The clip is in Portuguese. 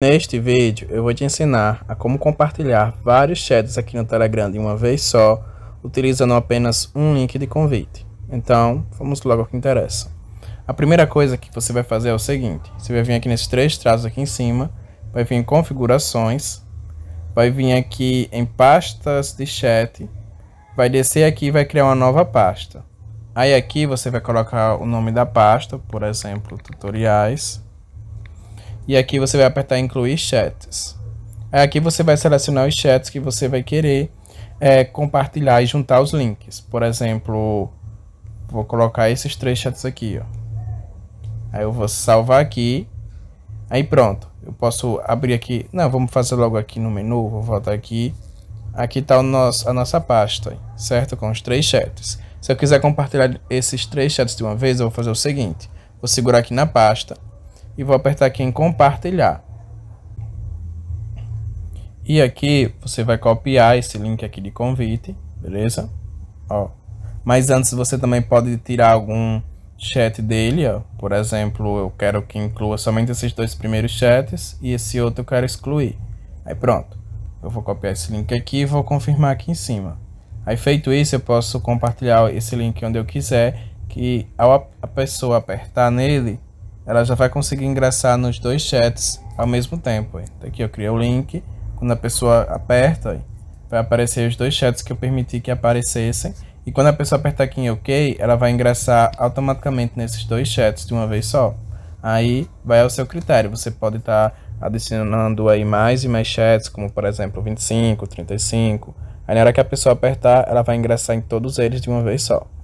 Neste vídeo eu vou te ensinar a como compartilhar vários chats aqui no Telegram de uma vez só, utilizando apenas um link de convite. Então, vamos logo ao que interessa. A primeira coisa que você vai fazer é o seguinte, você vai vir aqui nesses três traços aqui em cima, vai vir em configurações, vai vir aqui em pastas de chat, vai descer aqui e vai criar uma nova pasta. Aí aqui você vai colocar o nome da pasta, por exemplo, tutoriais e aqui você vai apertar incluir chats. É aqui você vai selecionar os chats que você vai querer é, compartilhar e juntar os links. Por exemplo, vou colocar esses três chats aqui. Ó. Aí eu vou salvar aqui. Aí pronto. Eu posso abrir aqui. Não, vamos fazer logo aqui no menu. Vou voltar aqui. Aqui está a nossa pasta, certo? Com os três chats. Se eu quiser compartilhar esses três chats de uma vez, eu vou fazer o seguinte. Vou segurar aqui na pasta e vou apertar aqui em compartilhar. E aqui você vai copiar esse link aqui de convite, beleza? Ó. Mas antes você também pode tirar algum chat dele, ó. Por exemplo, eu quero que inclua somente esses dois primeiros chats e esse outro eu quero excluir. Aí pronto. Eu vou copiar esse link aqui e vou confirmar aqui em cima. Aí feito isso, eu posso compartilhar esse link onde eu quiser, que ao a pessoa apertar nele, ela já vai conseguir ingressar nos dois chats ao mesmo tempo. Tá aqui eu criei o link, quando a pessoa aperta, vai aparecer os dois chats que eu permiti que aparecessem. E quando a pessoa apertar aqui em OK, ela vai ingressar automaticamente nesses dois chats de uma vez só. Aí vai ao seu critério, você pode estar tá adicionando aí mais e mais chats, como por exemplo 25, 35. Aí na hora que a pessoa apertar, ela vai ingressar em todos eles de uma vez só.